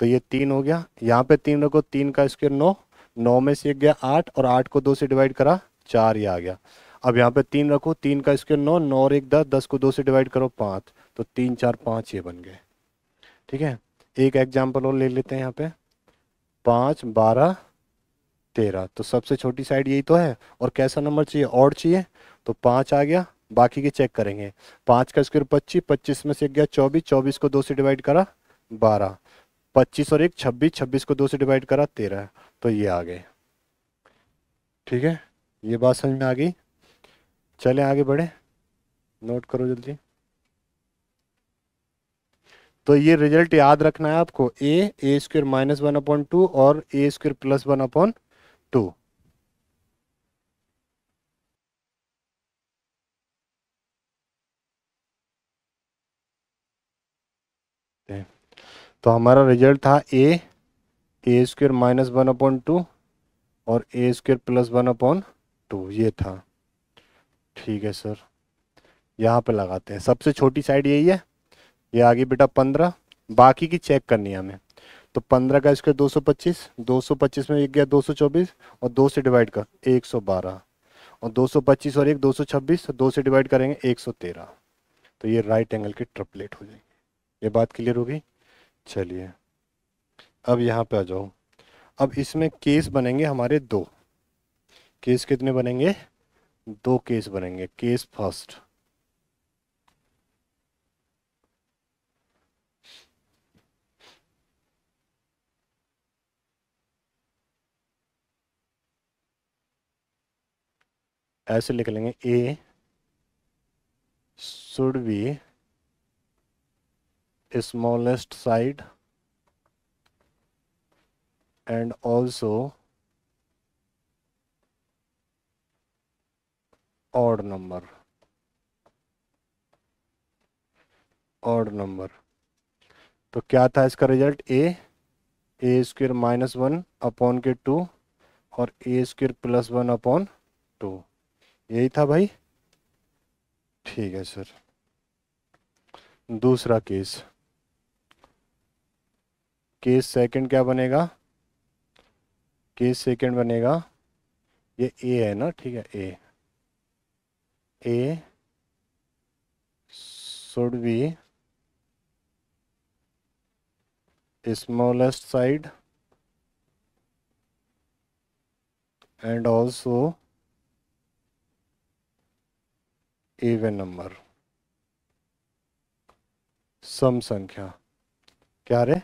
तो ये तीन हो गया यहाँ पे तीन रखो तीन का स्क्वेयर नौ नौ में से एक गया आठ और आठ को दो से डिवाइड करा चार ये आ गया अब यहाँ पे तीन रखो तीन का स्क्वेयर नौ नौ और एक दस दस को दो से डिवाइड करो पाँच तो तीन चार पाँच ये बन गए ठीक है एक एग्जाम्पल और ले लेते हैं यहाँ पे पाँच बारह तेरह तो सबसे छोटी साइड यही तो है और कैसा नंबर चाहिए और चाहिए तो पाँच आ गया बाकी के चेक करेंगे पाँच का स्क्वायर पच्चीस पच्चीस में से गया चौबीस चौबीस को दो से डिवाइड करा बारह पच्चीस और एक छब्बीस छब्बीस को दो से डिवाइड करा तेरह तो ये आ गए ठीक है ये बात समझ में आ गई चले आगे बढ़े नोट करो जल्दी तो ये रिजल्ट याद रखना है आपको A A square minus one upon two और ए square plus one upon two तो हमारा रिजल्ट था A A square minus one upon two और ए square plus one upon two ये था ठीक है सर यहाँ पे लगाते हैं सबसे छोटी साइड यही है ये आ गई बेटा पंद्रह बाकी की चेक करनी है हमें तो पंद्रह का स्क्वायर दो सौ पच्चीस दो सौ पच्चीस में एक गया दो सौ चौबीस और दो से डिवाइड कर एक सौ बारह और दो सौ पच्चीस और एक दो सौ छब्बीस तो दो से डिवाइड करेंगे एक सौ तेरह तो ये राइट एंगल की ट्रिपलेट हो जाएगी ये बात क्लियर होगी चलिए अब यहाँ पे आ जाओ अब इसमें केस बनेंगे हमारे दो केस कितने बनेंगे दो केस बनेंगे केस फर्स्ट ऐसे लिख लेंगे A should be smallest side and also odd number odd number तो क्या था इसका result A A square minus one upon के टू और ए square plus one upon two यही था भाई ठीक है सर दूसरा केस केस सेकंड क्या बनेगा केस सेकंड बनेगा ये ए है ना ठीक है A A should be smallest side and also even number सम संख्या क्या रे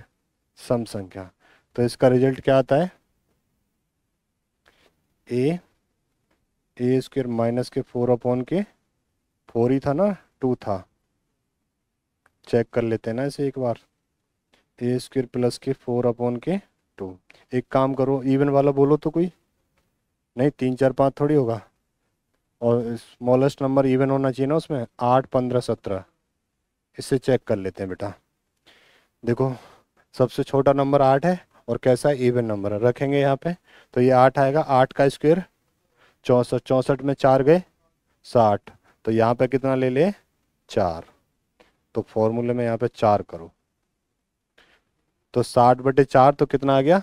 सम संख्या तो इसका रिजल्ट क्या आता है ए ए स्क्र माइनस के फोर अपॉन के फोर ही था ना टू था चेक कर लेते हैं ना इसे एक बार ए स्क्र प्लस के फोर अपॉन के टू एक काम करो इवन वाला बोलो तो कोई नहीं तीन चार पाँच थोड़ी होगा और स्मॉलेस्ट नंबर इवन होना चाहिए ना उसमें आठ पंद्रह सत्रह इससे चेक कर लेते हैं बेटा देखो सबसे छोटा नंबर आठ है और कैसा है इवन नंबर है रखेंगे यहाँ पे तो ये आठ आएगा आठ का स्क्वेयर चौंसठ चौंसठ में चार गए साठ तो यहाँ पे कितना ले ले चार तो फॉर्मूले में यहाँ पे चार करो तो साठ बटे चार तो कितना आ गया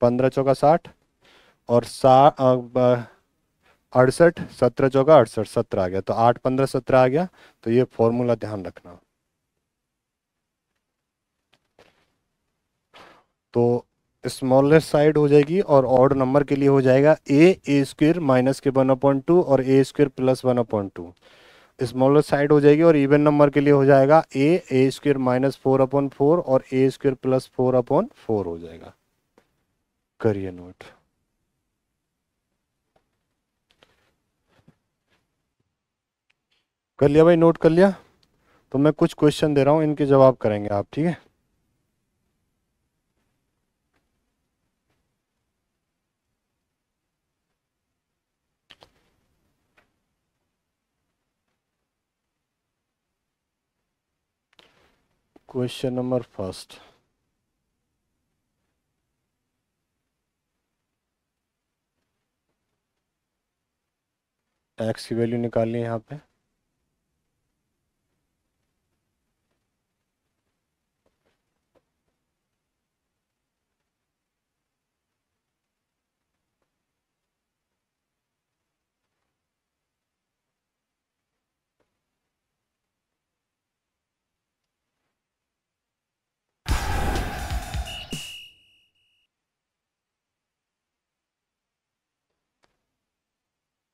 पंद्रह चौका साठ और सा अड़सठ सत्रह चौका अड़सठ सत्रह आ गया तो आठ पंद्रह सत्रह आ गया तो ये फॉर्मूला ध्यान रखना तो स्मॉलेस्ट साइड हो जाएगी और ऑड नंबर के लिए हो जाएगा ए ए स्क्र माइनस के वन अपॉइंट टू और ए square plus one upon two smallest side हो जाएगी और इवन नंबर के लिए हो जाएगा a A square minus four upon four और ए square plus four upon four हो जाएगा करिए नोट कर लिया भाई नोट कर लिया तो मैं कुछ क्वेश्चन दे रहा हूँ इनके जवाब करेंगे आप ठीक है क्वेश्चन नंबर फर्स्ट एक्स की वैल्यू निकालनी है यहाँ पे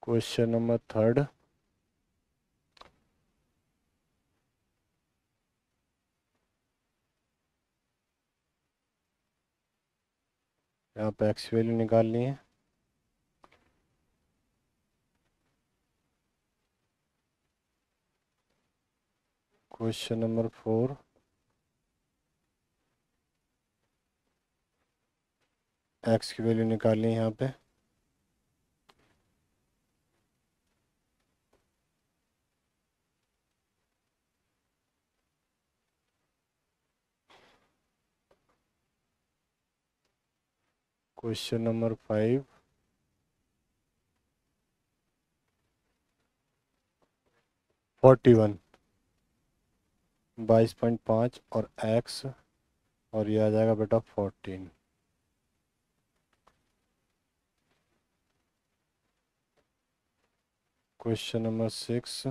क्वेश्चन नंबर थर्ड यहाँ पे एक्स वैल्यू निकालनी है क्वेश्चन नंबर फोर एक्स की वैल्यू निकालनी है यहाँ पे question number five forty one बाईस पॉइंट पाँच और एक्स और ये आ जाएगा बेटा fourteen question number six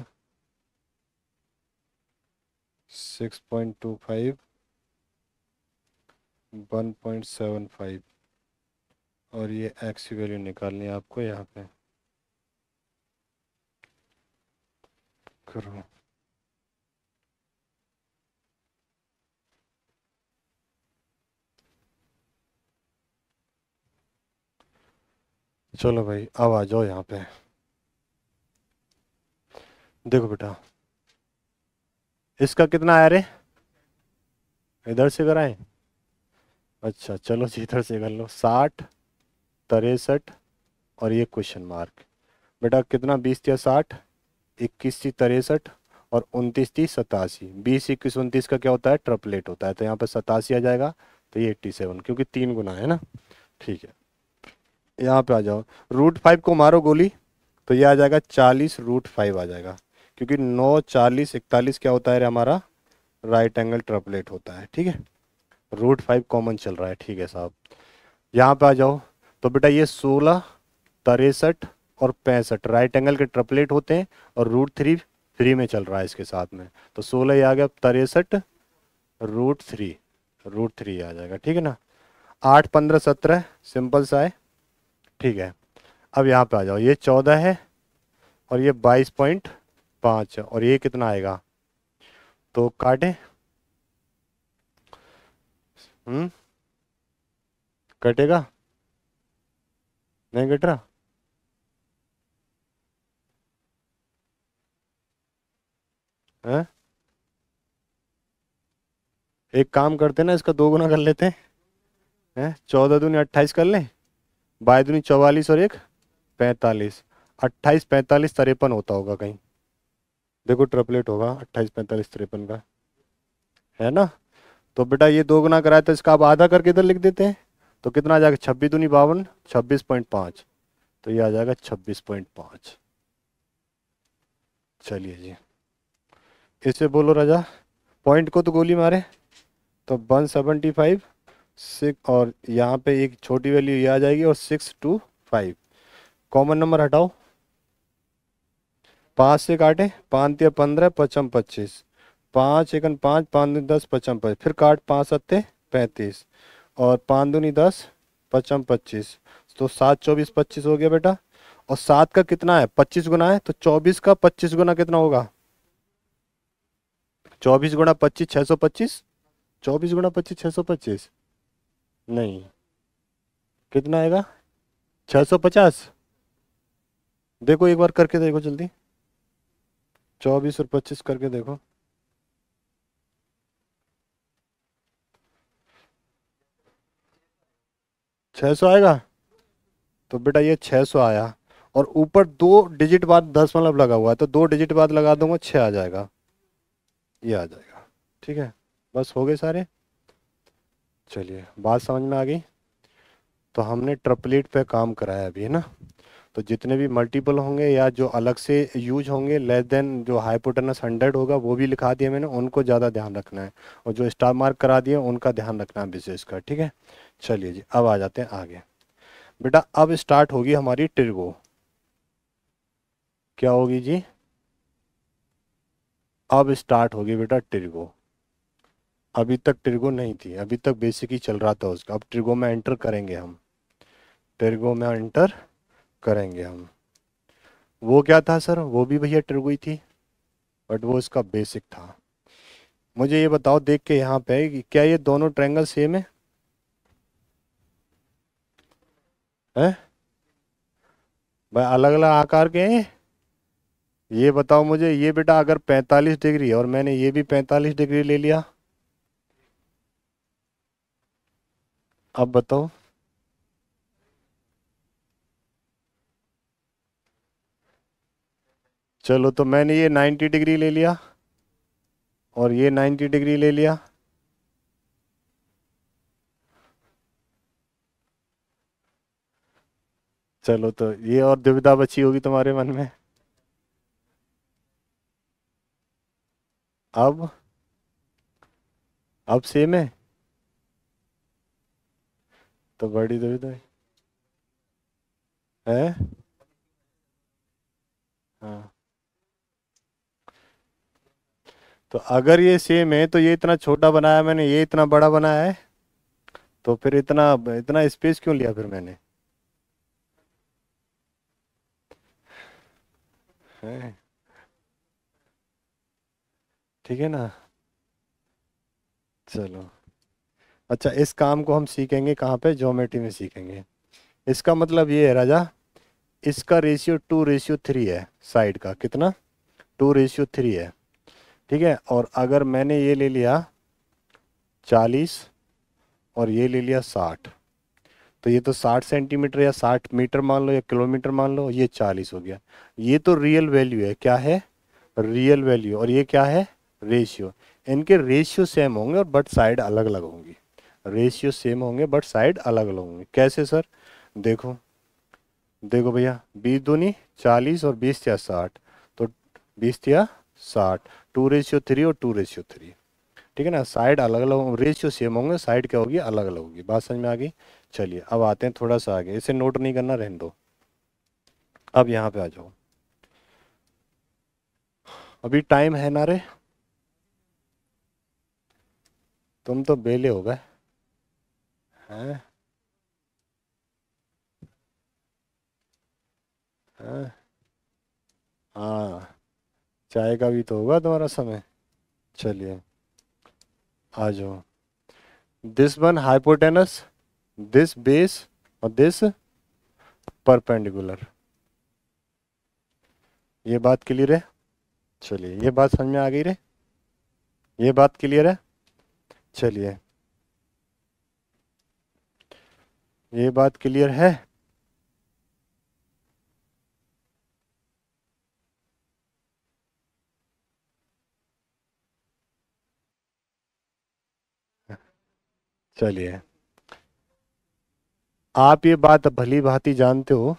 six point two five one point seven five और ये एक्स की वैल्यू निकालनी है आपको यहाँ पे करो चलो भाई अब आ जाओ यहाँ पे देखो बेटा इसका कितना आया रे इधर से कराएं अच्छा चलो जी इधर से कर लो साठ तिरसठ और ये क्वेश्चन मार्क बेटा कितना बीस या साठ इक्कीस थी तिरसठ और उनतीस थी सतासी बीस इक्कीस उनतीस का क्या होता है ट्रपलेट होता है तो यहाँ पर सतासी आ जाएगा तो ये एट्टी सेवन क्योंकि तीन गुना है ना ठीक है यहाँ पे आ जाओ रूट फाइव को मारो गोली तो ये आ जाएगा चालीस रूट फाइव आ जाएगा क्योंकि नौ चालीस इकतालीस क्या होता है हमारा राइट एंगल ट्रपलेट होता है ठीक है रूट फाइव कॉमन चल रहा है ठीक है साहब यहाँ पे आ जाओ तो बेटा ये सोलह तिरसठ और पैंसठ राइट एंगल के ट्रपलेट होते हैं और रूट थ्री थ्री में चल रहा है इसके साथ में तो सोलह ही आ गया तिरसठ रूट थ्री रूट थ्री आ जाएगा ठीक है ना आठ पंद्रह सत्रह सिंपल सा है ठीक है अब यहाँ पे आ जाओ ये चौदह है और ये बाईस पॉइंट पाँच और ये कितना आएगा तो काटे हम्म कटेगा नहीं रहा है एक काम करते ना इसका दो गुना कर लेते हैं चौदह दूनी अट्ठाईस कर लें बाईस दूनी चौवालीस और एक पैंतालीस अट्ठाईस पैंतालीस तिरपन होता होगा कहीं देखो ट्रिपलेट होगा अट्ठाईस पैंतालीस तिरपन का है ना तो बेटा ये दो गुना कराया तो इसका आप आधा करके इधर लिख देते हैं तो कितना आ जाएगा छब्बीस दूनी बावन छब्बीस पॉइंट पाँच तो ये आ जाएगा छब्बीस पॉइंट पाँच चलिए जी इसे बोलो राजा पॉइंट को तो गोली मारे तो वन सेवेंटी फाइव सिक्स और यहाँ पे एक छोटी वैल्यू ये आ जाएगी और six two five common number हटाओ पाँच से काटे पाँच पंद्रह पचम पच्चीस पाँच एकन पाँच पाँच दस पचम पच्चीस फिर काट पाँच सत्ते पैंतीस और पाँच दूनी दस पचम पच्चीस तो सात चौबीस पच्चीस हो गया बेटा और सात का कितना है पच्चीस गुना है तो चौबीस का पच्चीस गुना कितना होगा चौबीस गुना पच्चीस छः सौ पच्चीस चौबीस गुना पच्चीस छः सौ पच्चीस नहीं कितना आएगा छः सौ पचास देखो एक बार करके देखो जल्दी चौबीस और पच्चीस करके देखो छः सौ आएगा तो बेटा ये छः सौ आया और ऊपर दो डिजिट बाद दस मतलब लगा हुआ है तो दो डिजिट बाद लगा दूंगा छः आ जाएगा ये आ जाएगा ठीक है बस हो गए सारे चलिए बात समझ में आ गई तो हमने ट्रपलेट पे काम कराया अभी है ना तो जितने भी मल्टीपल होंगे या जो अलग से यूज होंगे लेस देन जो हाइपोटेनस हंड्रेड होगा वो भी लिखा दिया मैंने उनको ज़्यादा ध्यान रखना है और जो स्टार मार्क करा दिए उनका ध्यान रखना है का ठीक है चलिए जी अब आ जाते हैं आगे बेटा अब स्टार्ट होगी हमारी ट्रिगो क्या होगी जी अब स्टार्ट होगी बेटा ट्रिगो अभी तक ट्रिगो नहीं थी अभी तक बेसिक ही चल रहा था उसका अब ट्रिगो में एंटर करेंगे हम ट्रिगो में एंटर करेंगे हम वो क्या था सर वो भी भैया हुई थी बट वो इसका बेसिक था मुझे ये बताओ देख के यहाँ पे क्या ये दोनों ट्रैंगल सेम है हैं भाई अलग अलग आकार के हैं ये बताओ मुझे ये बेटा अगर 45 डिग्री और मैंने ये भी 45 डिग्री ले लिया अब बताओ चलो तो मैंने ये 90 डिग्री ले लिया और ये 90 डिग्री ले लिया चलो तो ये और दुविधा बची होगी तुम्हारे मन में अब अब सेम है तो बड़ी दुविधा है हाँ तो अगर ये सेम है तो ये इतना छोटा बनाया मैंने ये इतना बड़ा बनाया है तो फिर इतना इतना स्पेस क्यों लिया फिर मैंने ठीक है ना चलो अच्छा इस काम को हम सीखेंगे कहाँ पे ज्योमेट्री में सीखेंगे इसका मतलब ये है राजा इसका रेशियो टू रेशियो थ्री है साइड का कितना टू रेशियो थ्री है ठीक है और अगर मैंने ये ले लिया चालीस और ये ले लिया साठ तो ये तो साठ सेंटीमीटर या साठ मीटर मान लो या किलोमीटर मान लो ये चालीस हो गया ये तो रियल वैल्यू है क्या है रियल वैल्यू और ये क्या है रेशियो इनके रेशियो सेम होंगे और बट साइड अलग अलग होंगी रेशियो सेम होंगे बट साइड अलग अलग होंगे कैसे सर देखो देखो भैया बीस दूनी चालीस और बीस या साठ तो बीस या साठ टू रेशियो थ्री और टू रेशियो थ्री ठीक है ना साइड अलग अलग रेशियो सेम होंगे साइड क्या होगी अलग अलग होगी बात समझ में आ गई चलिए अब आते हैं थोड़ा सा आगे इसे नोट नहीं करना रहने दो अब यहाँ पे आ जाओ अभी टाइम है ना रे तुम तो बेले हो गए हैं हाँ चाय का भी तो होगा तुम्हारा समय चलिए आ जाओ this one hypotenuse this base और दिस परपेंडिकुलर ये बात क्लियर है चलिए ये बात समझ में आ गई रे ये बात क्लियर है चलिए ये बात क्लियर है चलिए आप ये बात भली भांति जानते हो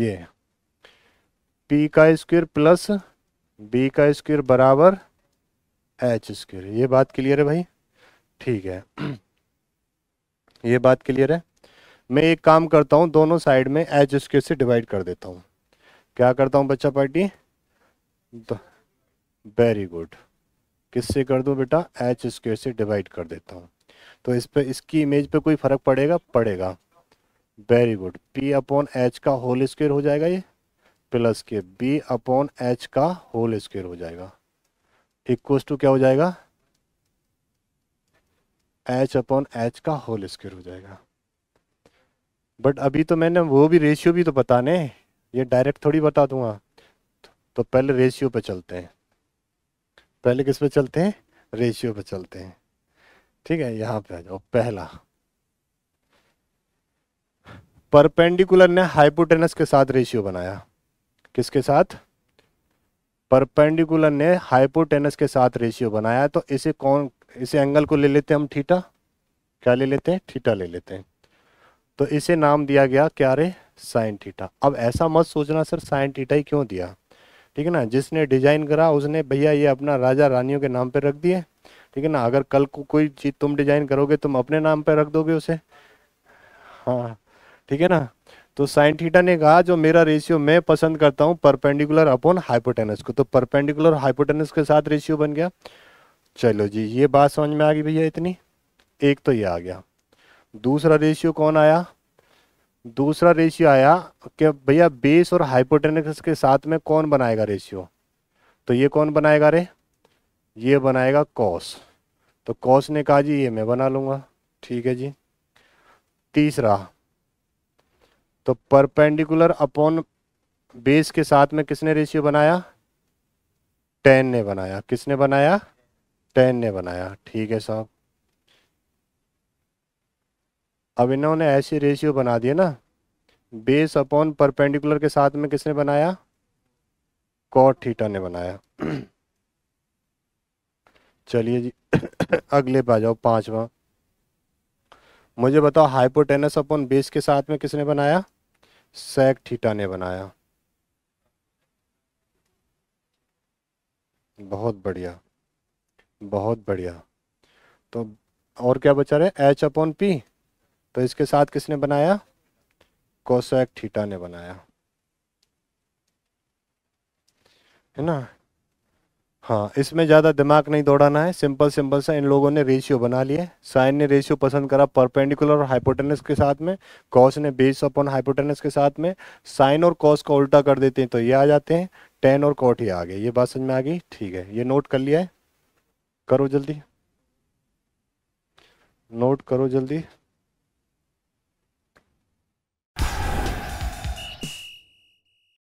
ये पी का स्क्वायर प्लस बी का स्क्वायर बराबर एच स्क्वायर ये बात क्लियर है भाई ठीक है ये बात क्लियर है मैं एक काम करता हूँ दोनों साइड में एच स्क्वायर से डिवाइड कर देता हूँ क्या करता हूँ बच्चा पार्टी वेरी गुड किससे कर दूं बेटा एच स्क्वेयर से डिवाइड कर देता हूँ तो इस पे इसकी इमेज पे कोई फ़र्क पड़ेगा पड़ेगा very good P upon H का होल स्क्वेयर हो जाएगा ये प्लस के बी अपॉन एच का होल स्क्वेयर हो जाएगा इक्वस टू क्या हो जाएगा एच अपॉन एच का होल स्क्वेयर हो जाएगा बट अभी तो मैंने वो भी रेशियो भी तो बताने ये डायरेक्ट थोड़ी बता दूंगा तो पहले रेशियो पे चलते हैं पहले किस पे चलते हैं रेशियो पे चलते हैं ठीक है यहां पे आ जाओ पहला परपेंडिकुलर ने हाइपोटेनस के साथ रेशियो बनाया किसके साथ परपेंडिकुलर ने हाइपोटेनस के साथ रेशियो बनाया तो इसे कौन इसे एंगल को ले लेते हैं हम थीटा क्या ले लेते हैं थीटा ले लेते हैं तो इसे नाम दिया गया क्या रे साइन थीटा अब ऐसा मत सोचना सर साइन थीटा ही क्यों दिया ठीक है ना जिसने डिजाइन करा उसने भैया ये अपना राजा रानियों के नाम पर रख दिए ठीक है ना अगर कल को कोई चीज़ तुम डिजाइन करोगे तुम अपने नाम पर रख दोगे उसे हाँ ठीक है ना तो साइन थीटा ने कहा जो मेरा रेशियो मैं पसंद करता हूँ परपेंडिकुलर अपॉन हाइपोटेनस को तो परपेंडिकुलर हाइपोटेनस के साथ रेशियो बन गया चलो जी ये बात समझ में आ गई भैया इतनी एक तो ये आ गया दूसरा रेशियो कौन आया दूसरा रेशियो आया कि भैया बेस और हाइपोटेनिक्स के साथ में कौन बनाएगा रेशियो तो ये कौन बनाएगा रे ये बनाएगा कॉस तो कॉस ने कहा जी ये मैं बना लूँगा ठीक है जी तीसरा तो परपेंडिकुलर अपॉन बेस के साथ में किसने रेशियो बनाया टेन ने बनाया किसने बनाया टेन ने बनाया ठीक है साहब अब इन्होंने ऐसी रेशियो बना दिए ना बेस अपॉन परपेंडिकुलर के साथ में किसने बनाया कॉट थीटा ने बनाया चलिए जी अगले पे आ जाओ पांचवा मुझे बताओ हाइपोटेनस अपॉन बेस के साथ में किसने बनाया सेक थीटा ने बनाया बहुत बढ़िया बहुत बढ़िया तो और क्या बचा रहे एच अपॉन पी तो इसके साथ किसने बनाया कोसैक थीटा ने बनाया है ना हाँ इसमें ज़्यादा दिमाग नहीं दौड़ाना है सिंपल सिंपल सा इन लोगों ने रेशियो बना लिए साइन ने रेशियो पसंद करा परपेंडिकुलर और हाइपोटेनस के साथ में कॉस ने बेस अपॉन हाइपोटेनस के साथ में साइन और कॉस का उल्टा कर देते हैं तो ये आ जाते हैं टेन और कॉट ही आ गए ये बात समझ में आ गई ठीक है ये नोट कर लिया है करो जल्दी नोट करो जल्दी